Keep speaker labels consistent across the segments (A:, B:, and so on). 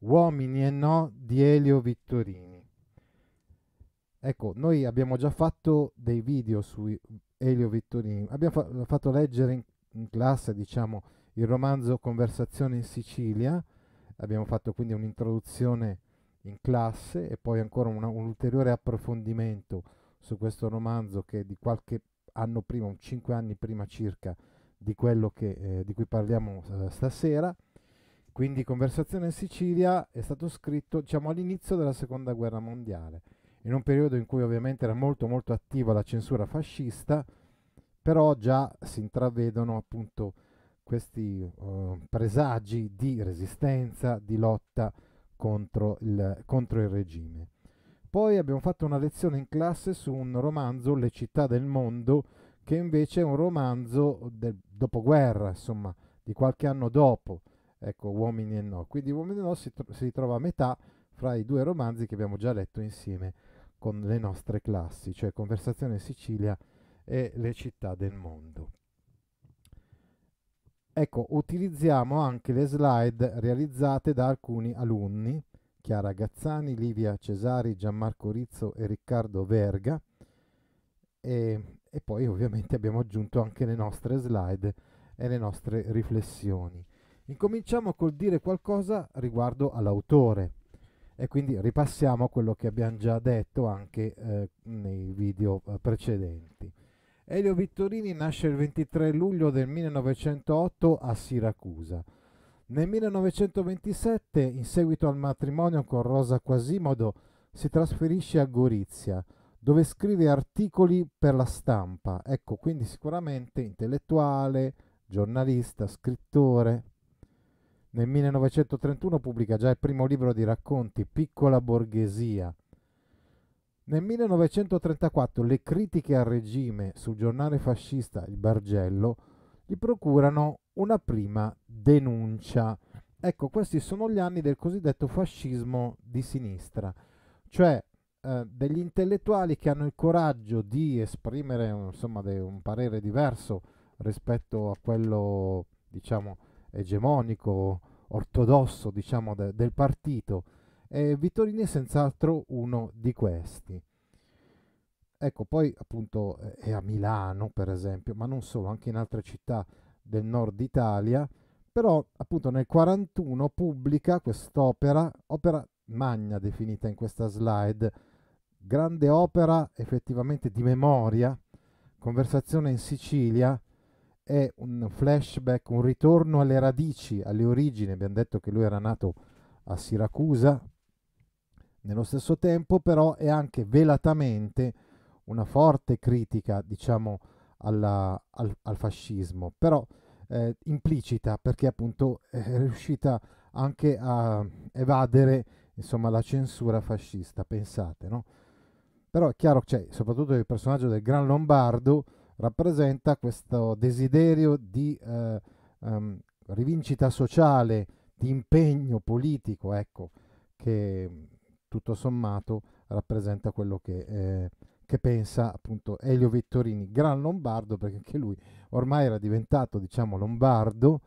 A: Uomini e no di Elio Vittorini. Ecco, noi abbiamo già fatto dei video su Elio Vittorini, abbiamo fa- fatto leggere in, in classe, diciamo, il romanzo Conversazione in Sicilia, abbiamo fatto quindi un'introduzione in classe e poi ancora una, un ulteriore approfondimento su questo romanzo che è di qualche anno prima, 5 anni prima circa di quello che, eh, di cui parliamo eh, stasera. Quindi Conversazione in Sicilia è stato scritto diciamo, all'inizio della Seconda Guerra Mondiale, in un periodo in cui ovviamente era molto molto attiva la censura fascista, però già si intravedono appunto questi uh, presagi di resistenza, di lotta contro il, contro il regime. Poi abbiamo fatto una lezione in classe su un romanzo, Le città del mondo, che invece è un romanzo del dopoguerra, insomma, di qualche anno dopo, Ecco, Uomini e No. Quindi Uomini e No si, tro- si trova a metà fra i due romanzi che abbiamo già letto insieme con le nostre classi, cioè Conversazione in Sicilia e Le città del mondo. Ecco, utilizziamo anche le slide realizzate da alcuni alunni, Chiara Gazzani, Livia Cesari, Gianmarco Rizzo e Riccardo Verga, e, e poi ovviamente abbiamo aggiunto anche le nostre slide e le nostre riflessioni. Incominciamo col dire qualcosa riguardo all'autore e quindi ripassiamo quello che abbiamo già detto anche eh, nei video eh, precedenti. Elio Vittorini nasce il 23 luglio del 1908 a Siracusa. Nel 1927, in seguito al matrimonio con Rosa Quasimodo, si trasferisce a Gorizia, dove scrive articoli per la stampa. Ecco, quindi sicuramente intellettuale, giornalista, scrittore. Nel 1931 pubblica già il primo libro di racconti, Piccola borghesia. Nel 1934 le critiche al regime sul giornale fascista Il Bargello gli procurano una prima denuncia. Ecco, questi sono gli anni del cosiddetto fascismo di sinistra, cioè eh, degli intellettuali che hanno il coraggio di esprimere insomma, de- un parere diverso rispetto a quello, diciamo, egemonico, ortodosso diciamo, de, del partito. E Vittorini è senz'altro uno di questi. Ecco, poi appunto è a Milano, per esempio, ma non solo, anche in altre città del nord Italia, però appunto nel 1941 pubblica quest'opera, opera magna definita in questa slide, grande opera effettivamente di memoria, Conversazione in Sicilia, è un flashback, un ritorno alle radici, alle origini. Abbiamo detto che lui era nato a Siracusa. Nello stesso tempo, però, è anche velatamente una forte critica, diciamo, alla, al, al, fascismo, però eh, implicita perché appunto eh, è riuscita anche a evadere insomma, la censura fascista, pensate, no? Però è chiaro, cioè, soprattutto il personaggio del Gran Lombardo, rappresenta questo desiderio di eh, um, rivincita sociale, di impegno politico, ecco, che tutto sommato rappresenta quello che, eh, che, pensa appunto Elio Vittorini, gran lombardo, perché anche lui ormai era diventato, diciamo, lombardo,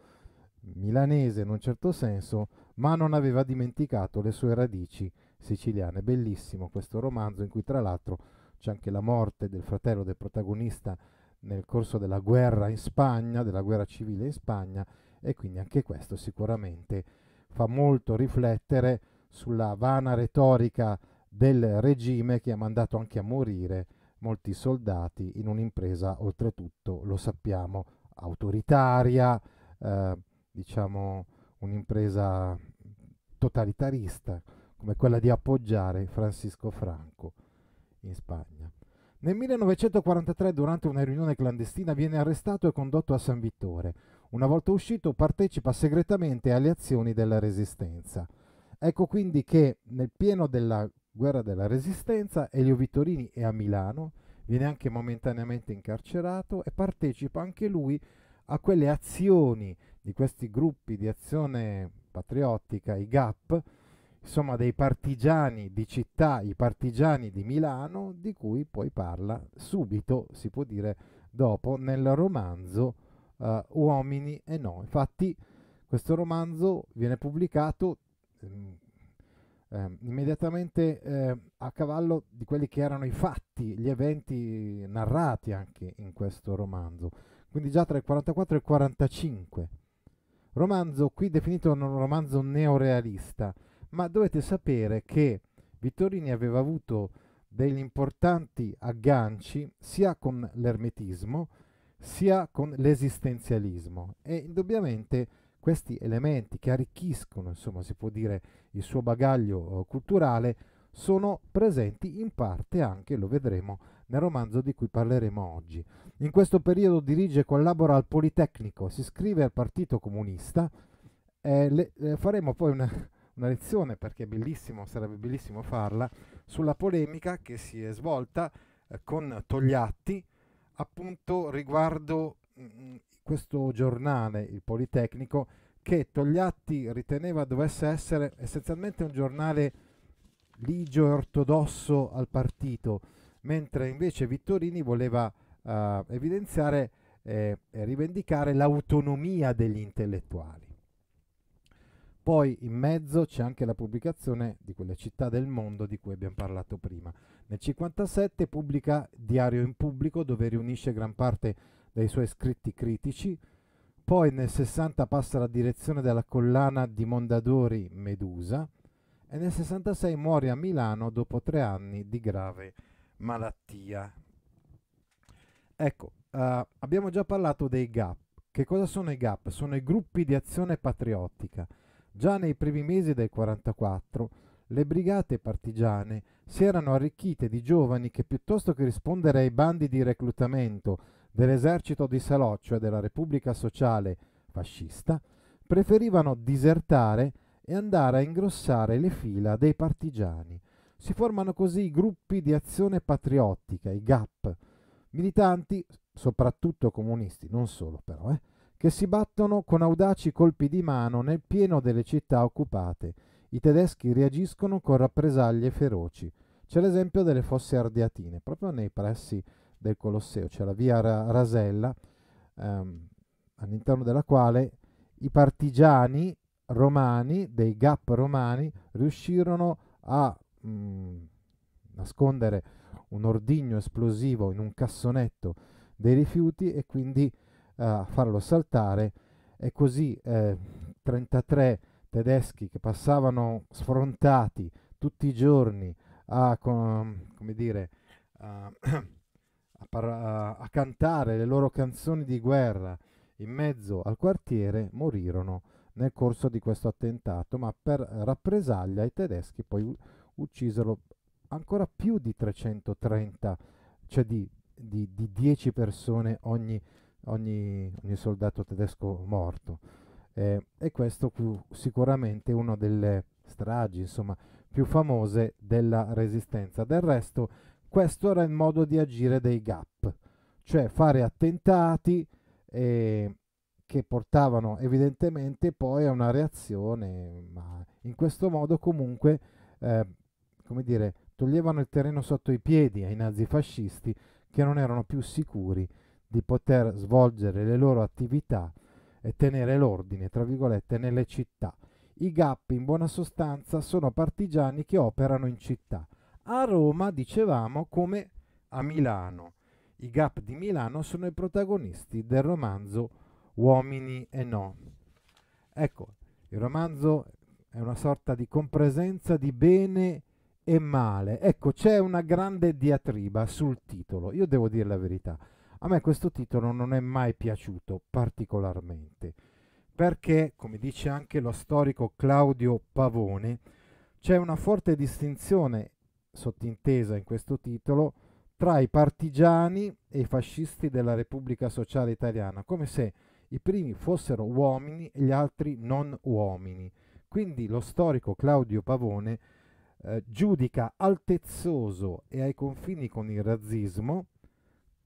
A: milanese in un certo senso, ma non aveva dimenticato le sue radici siciliane. Bellissimo questo romanzo in cui tra l'altro c'è anche la morte del fratello del protagonista nel corso della guerra in Spagna, della guerra civile in Spagna e quindi anche questo sicuramente fa molto riflettere sulla vana retorica del regime che ha mandato anche a morire molti soldati in un'impresa oltretutto, lo sappiamo, autoritaria, eh, diciamo un'impresa totalitarista come quella di appoggiare Francisco Franco in Spagna. Nel 1943, durante una riunione clandestina, viene arrestato e condotto a San Vittore. Una volta uscito, partecipa segretamente alle azioni della Resistenza. Ecco quindi che nel pieno della guerra della Resistenza, Elio Vittorini è a Milano, viene anche momentaneamente incarcerato e partecipa anche lui a quelle azioni di questi gruppi di azione patriottica, i GAP, insomma dei partigiani di città, i partigiani di Milano, di cui poi parla subito, si può dire dopo, nel romanzo uh, Uomini e no. Infatti questo romanzo viene pubblicato ehm, ehm, immediatamente ehm, a cavallo di quelli che erano i fatti, gli eventi narrati anche in questo romanzo, quindi già tra il 44 e il 45. Romanzo qui definito un romanzo neorealista, ma dovete sapere che Vittorini aveva avuto degli importanti agganci sia con l'ermetismo sia con l'esistenzialismo e indubbiamente questi elementi che arricchiscono, insomma, si può dire, il suo bagaglio eh, culturale sono presenti in parte anche, lo vedremo, nel romanzo di cui parleremo oggi. In questo periodo dirige e collabora al Politecnico, si iscrive al Partito Comunista, eh, le, eh, faremo poi una, una lezione, perché è bellissimo, sarebbe bellissimo farla, sulla polemica che si è svolta eh, con Togliatti appunto riguardo mm, mm, questo giornale, il Politecnico, che Togliatti riteneva dovesse essere essenzialmente un giornale ligio e ortodosso al partito, mentre invece Vittorini voleva eh, evidenziare eh, e rivendicare l'autonomia degli intellettuali. Poi in mezzo c'è anche la pubblicazione di quelle città del mondo di cui abbiamo parlato prima. Nel 1957 pubblica Diario in pubblico dove riunisce gran parte dei suoi scritti critici, poi nel 60 passa alla direzione della collana di Mondadori Medusa e nel 66 muore a Milano dopo tre anni di grave malattia. Ecco, uh, abbiamo già parlato dei GAP. Che cosa sono i GAP? Sono i gruppi di azione patriottica. Già nei primi mesi del 1944 le brigate partigiane si erano arricchite di giovani che piuttosto che rispondere ai bandi di reclutamento dell'esercito di Salò, cioè della Repubblica Sociale fascista, preferivano disertare e andare a ingrossare le fila dei partigiani. Si formano così i gruppi di azione patriottica, i GAP, militanti, soprattutto comunisti, non solo però, eh, che si battono con audaci colpi di mano nel pieno delle città occupate. I tedeschi reagiscono con rappresaglie feroci. C'è l'esempio delle fosse ardeatine, proprio nei pressi del Colosseo, c'è la via Rasella, ehm, all'interno della quale i partigiani romani, dei Gap romani, riuscirono a mh, mm, nascondere un ordigno esplosivo in un cassonetto dei rifiuti e quindi a farlo saltare e così eh, 33 tedeschi che passavano sfrontati tutti i giorni a, com, dire, a, a, par- a, cantare le loro canzoni di guerra in mezzo al quartiere morirono nel corso di questo attentato, ma per rappresaglia i tedeschi poi u- uccisero ancora più di 330, cioè di, di, di 10 persone ogni giorno ogni, ogni soldato tedesco morto. Eh, e questo fu sicuramente una delle stragi insomma, più famose della resistenza. Del resto questo era il modo di agire dei GAP, cioè fare attentati eh, che portavano evidentemente poi a una reazione, ma in questo modo comunque, eh, come dire, toglievano il terreno sotto i piedi ai nazifascisti che non erano più sicuri di poter svolgere le loro attività e tenere l'ordine, tra virgolette, nelle città. I GAP in buona sostanza sono partigiani che operano in città. A Roma, dicevamo, come a Milano. I GAP di Milano sono i protagonisti del romanzo Uomini e No. Ecco, il romanzo è una sorta di compresenza di bene e male. Ecco, c'è una grande diatriba sul titolo, io devo dire la verità. A me questo titolo non è mai piaciuto particolarmente, perché, come dice anche lo storico Claudio Pavone, c'è una forte distinzione sottintesa in questo titolo tra i partigiani e i fascisti della Repubblica Sociale Italiana, come se i primi fossero uomini e gli altri non uomini. Quindi lo storico Claudio Pavone eh, giudica altezzoso e ai confini con il razzismo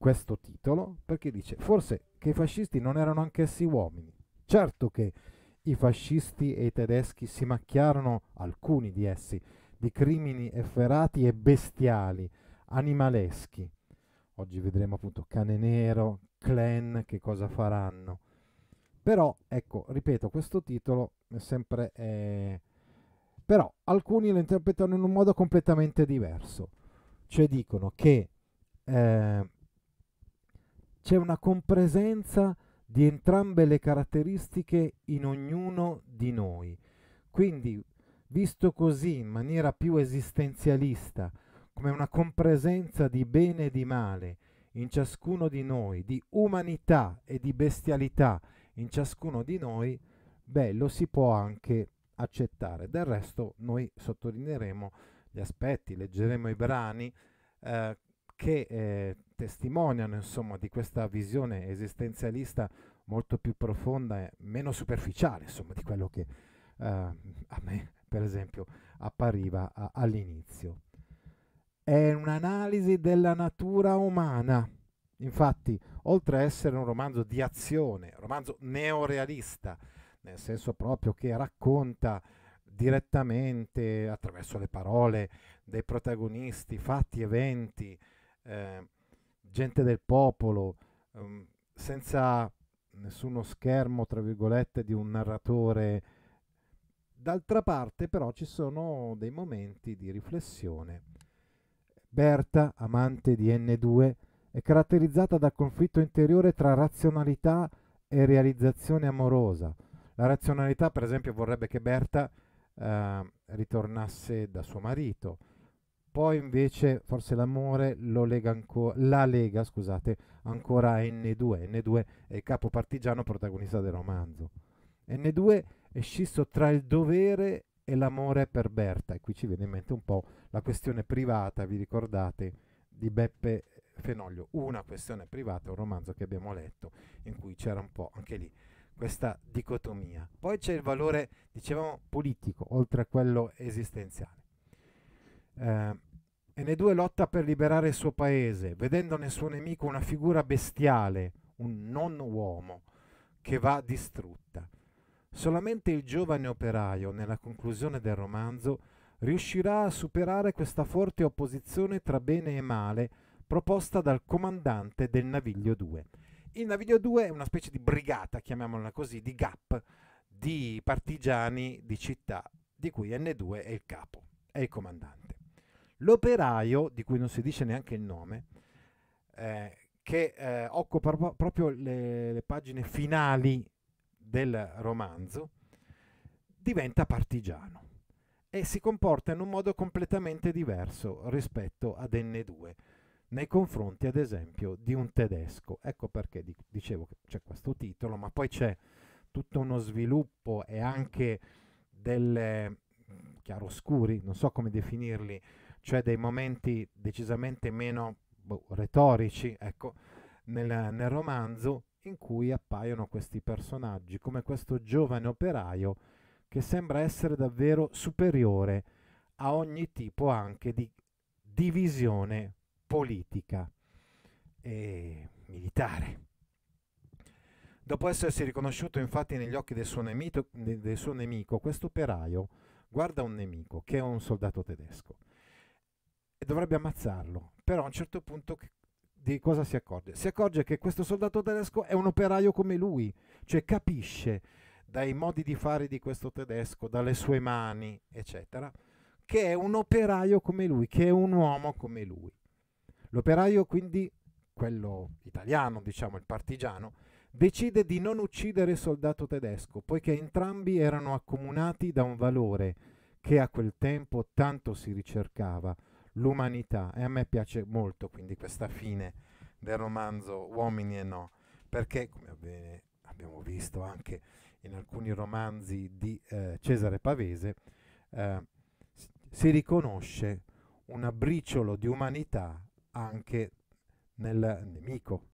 A: questo titolo perché dice forse che i fascisti non erano anch'essi uomini. Certo che i fascisti e i tedeschi si macchiarono, alcuni di essi, di crimini efferati e bestiali, animaleschi. Oggi vedremo appunto Cane Nero, Clan, che cosa faranno. Però, ecco, ripeto, questo titolo è sempre... Eh, però alcuni lo interpretano in un modo completamente diverso, cioè dicono che eh, c'è una compresenza di entrambe le caratteristiche in ognuno di noi. Quindi, visto così in maniera più esistenzialista, come una compresenza di bene e di male in ciascuno di noi, di umanità e di bestialità in ciascuno di noi, beh, lo si può anche accettare. Del resto noi sottolineeremo gli aspetti, leggeremo i brani eh, che eh, testimoniano insomma, di questa visione esistenzialista molto più profonda e meno superficiale insomma, di quello che eh, a me per esempio appariva a, all'inizio. È un'analisi della natura umana. Infatti, oltre a essere un romanzo di azione, un romanzo neorealista, nel senso proprio che racconta direttamente attraverso le parole dei protagonisti fatti, eventi, eh, gente del popolo, ehm, senza nessuno schermo, tra virgolette, di un narratore. D'altra parte però ci sono dei momenti di riflessione. Berta, amante di N2, è caratterizzata da conflitto interiore tra razionalità e realizzazione amorosa. La razionalità, per esempio, vorrebbe che Berta eh, ritornasse da suo marito, poi invece forse l'amore lo lega ancora, la lega scusate, ancora a N2. N2 è il capo partigiano protagonista del romanzo. N2 è scisso tra il dovere e l'amore per Berta. E qui ci viene in mente un po' la questione privata, vi ricordate, di Beppe Fenoglio. Una questione privata, un romanzo che abbiamo letto, in cui c'era un po' anche lì questa dicotomia. Poi c'è il valore, dicevamo, politico, oltre a quello esistenziale. Eh, N2 lotta per liberare il suo paese, vedendo nel suo nemico una figura bestiale, un non uomo, che va distrutta. Solamente il giovane operaio, nella conclusione del romanzo, riuscirà a superare questa forte opposizione tra bene e male proposta dal comandante del Naviglio 2. Il Naviglio 2 è una specie di brigata, chiamiamola così, di gap, di partigiani di città, di cui N2 è il capo, è il comandante. L'operaio, di cui non si dice neanche il nome, eh, che eh, occupa proprio le, le pagine finali del romanzo, diventa partigiano e si comporta in un modo completamente diverso rispetto ad N2 nei confronti ad esempio di un tedesco. Ecco perché dicevo che c'è questo titolo, ma poi c'è tutto uno sviluppo e anche delle Mm, chiaroscuri, non so come definirli, cioè dei momenti decisamente meno boh, retorici, ecco, nel, nel romanzo in cui appaiono questi personaggi, come questo giovane operaio che sembra essere davvero superiore a ogni tipo anche di divisione politica e militare. Dopo essersi riconosciuto infatti negli occhi del suo, nemico, del suo nemico questo operaio guarda un nemico che è un soldato tedesco e dovrebbe ammazzarlo, però a un certo punto di cosa si accorge? Si accorge che questo soldato tedesco è un operaio come lui, cioè capisce dai modi di fare di questo tedesco, dalle sue mani, eccetera, che è un operaio come lui, che è un uomo come lui. L'operaio quindi, quello italiano, diciamo, il partigiano, decide di non uccidere il soldato tedesco, poiché entrambi erano accomunati da un valore che a quel tempo tanto si ricercava, l'umanità. E a me piace molto quindi questa fine del romanzo Uomini e No, perché come abbiamo visto anche in alcuni romanzi di eh, Cesare Pavese, eh, si riconosce un abbriciolo di umanità anche nel nemico,